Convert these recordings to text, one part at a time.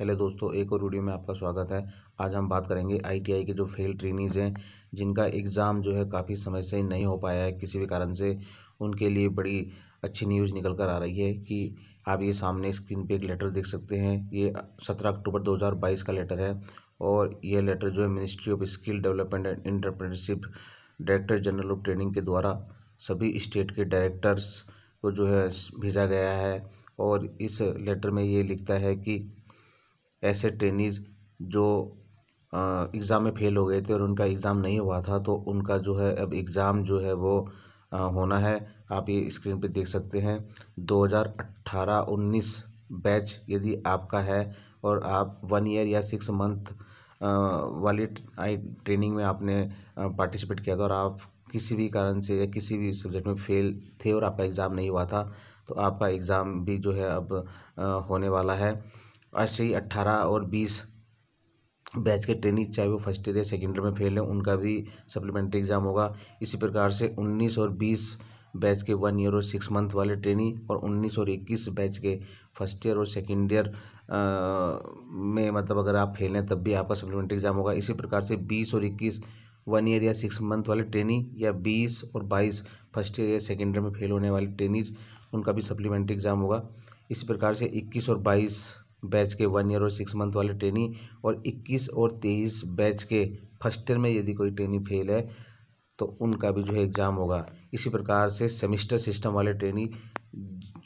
hello दोस्तों एक और वीडियो में आपका स्वागत है आज हम बात करेंगे आईटीआई के जो फेल ट्रेनिज हैं जिनका एग्ज़ाम जो है काफ़ी समय से नहीं हो पाया है किसी भी कारण से उनके लिए बड़ी अच्छी न्यूज़ निकल कर आ रही है कि आप ये सामने स्क्रीन पे एक लेटर देख सकते हैं ये सत्रह अक्टूबर दो का लेटर है और यह लेटर जो है ministry of skill development and entrepreneurship director general of training के द्वारा सभी स्टेट के डायरेक्टर्स को जो है भेजा गया है और इस लेटर में ये लिखता है कि ऐसे ट्रेनीज़ जो एग्ज़ाम में फेल हो गए थे और उनका एग्ज़ाम नहीं हुआ था तो उनका जो है अब एग्ज़ाम जो है वो होना है आप ये स्क्रीन पे देख सकते हैं 2018-19 बैच यदि आपका है और आप वन ईयर या सिक्स मंथ वाली आई ट्रेनिंग में आपने पार्टिसिपेट किया था और आप किसी भी कारण से या किसी भी सब्जेक्ट में फेल थे और आपका एग्ज़ाम नहीं हुआ था तो आपका एग्ज़ाम भी जो है अब होने वाला है ऐसे ही अट्ठारह और बीस बैच के ट्रेनी चाहे वो फर्स्ट ईयर या सेकेंड ईयर में फेल हैं उनका भी सप्लीमेंट्री एग्ज़ाम होगा इसी प्रकार से उन्नीस और बीस बैच के वन ईयर और सिक्स मंथ वाले ट्रेनी और उन्नीस और इक्कीस बैच के फर्स्ट ईयर और सेकेंड ईयर में मतलब अगर आप फेल हैं तब भी आपका सप्लीमेंट्री एग्ज़ाम होगा इसी प्रकार से बीस और इक्कीस वन ईयर या सिक्स मंथ वाले ट्रेनी या बीस और बाईस फर्स्ट ईयर या सेकेंड ईयर में फेल होने वाले ट्रेनीज उनका भी सप्लीमेंट्री एग्ज़ाम होगा इसी प्रकार से इक्कीस और बाईस बैच के वन ईयर और सिक्स मंथ वाले ट्रेनी और 21 और 23 बैच के फर्स्ट ईयर में यदि कोई ट्रेनी फेल है तो उनका भी जो है एग्ज़ाम होगा इसी प्रकार से सेमिस्टर सिस्टम वाले ट्रेनी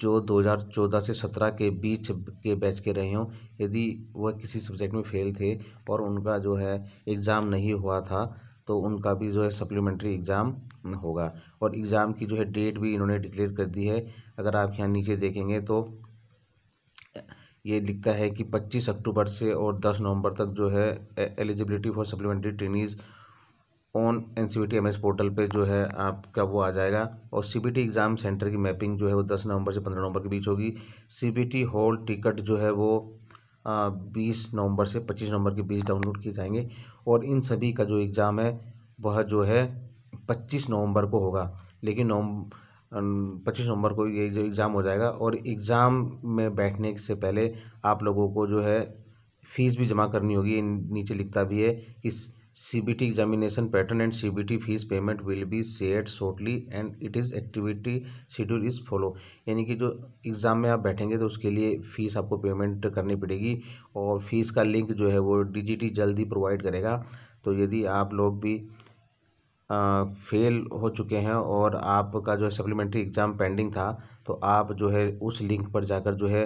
जो 2014 से 17 के बीच के बैच के रहे हों यदि वह किसी सब्जेक्ट में फेल थे और उनका जो है एग्ज़ाम नहीं हुआ था तो उनका भी जो है सप्लीमेंट्री एग्ज़ाम होगा और एग्ज़ाम की जो है डेट भी इन्होंने डिक्लेयर कर दी है अगर आप यहाँ नीचे देखेंगे तो ये लिखता है कि 25 अक्टूबर से और 10 नवंबर तक जो है eligibility for supplementary trainees on N C B portal पे जो है आपका वो आ जाएगा और C B T exam centre की मैपिंग जो है वो दस नवंबर से पंद्रह नवंबर के बीच होगी C B T hall ticket जो है वो बीस नवंबर से पच्चीस नवंबर के बीच डाउनलोड किए जाएंगे और इन सभी का जो एग्ज़ाम है वह जो है पच्चीस नवम्बर को होगा लेकिन नवम्बर पच्चीस नवंबर को ये जो एग्ज़ाम हो जाएगा और एग्ज़ाम में बैठने से पहले आप लोगों को जो है फ़ीस भी जमा करनी होगी नीचे लिखता भी है कि C B T examination pattern and C B T fees payment will be set shortly and it is activity schedule is follow यानी कि जो एग्ज़ाम में आप बैठेंगे तो उसके लिए फ़ीस आपको पेमेंट करनी पड़ेगी और फीस का लिंक जो है वो डी जी टी जल्द ही प्रोवाइड करेगा तो यदि आप लोग भी फेल हो चुके हैं और आपका जो है सप्लीमेंट्री एग्ज़ाम पेंडिंग था तो आप जो है उस लिंक पर जाकर जो है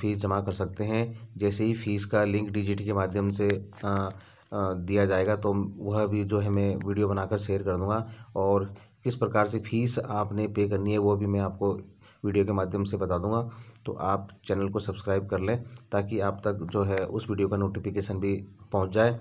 फ़ीस जमा कर सकते हैं जैसे ही फ़ीस का लिंक डिजिट के माध्यम से आ, दिया जाएगा तो वह भी जो है मैं वीडियो बनाकर शेयर कर दूँगा और किस प्रकार से फ़ीस आपने पे करनी है वो भी मैं आपको वीडियो के माध्यम से बता दूंगा तो आप चैनल को सब्सक्राइब कर लें ताकि आप तक जो है उस वीडियो का नोटिफिकेशन भी पहुंच जाए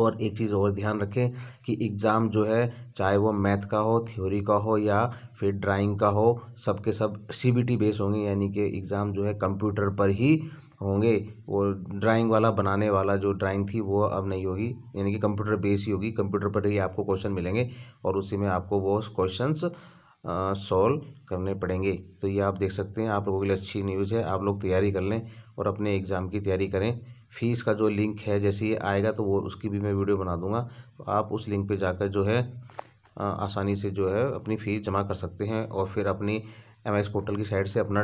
और एक चीज़ और ध्यान रखें कि एग्ज़ाम जो है चाहे वो मैथ का हो थ्योरी का हो या फिर ड्राइंग का हो सब के सब सी बी टी बेस होंगे यानी कि एग्ज़ाम जो है कंप्यूटर पर ही होंगे वो ड्राइंग वाला बनाने वाला जो ड्राइंग थी वो अब नहीं होगी यानी कि कंप्यूटर बेस ही होगी कंप्यूटर पर ही आपको क्वेश्चन मिलेंगे और उसी में आपको वो क्वेश्चंस सॉल्व करने पड़ेंगे तो ये आप देख सकते हैं आप लोगों के लिए अच्छी न्यूज़ है आप लोग तैयारी कर लें और अपने एग्ज़ाम की तैयारी करें फ़ीस का जो लिंक है जैसे ये आएगा तो वो उसकी भी मैं वीडियो बना दूंगा तो आप उस लिंक पे जाकर जो है आसानी से जो है अपनी फ़ीस जमा कर सकते हैं और फिर अपनी एम पोर्टल की साइड से अपना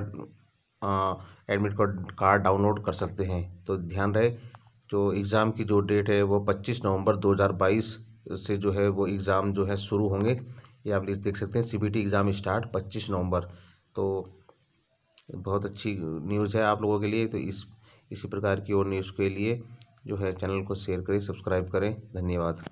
एडमिट कार्ड डाउनलोड कर सकते हैं तो ध्यान रहे जो एग्ज़ाम की जो डेट है वो पच्चीस नवम्बर दो से जो है वो एग्ज़ाम जो है शुरू होंगे ये आप देख सकते हैं सी एग्ज़ाम स्टार्ट पच्चीस नवम्बर तो बहुत अच्छी न्यूज़ है आप लोगों के लिए तो इस इसी प्रकार की और न्यूज़ के लिए जो है चैनल को शेयर करें सब्सक्राइब करें धन्यवाद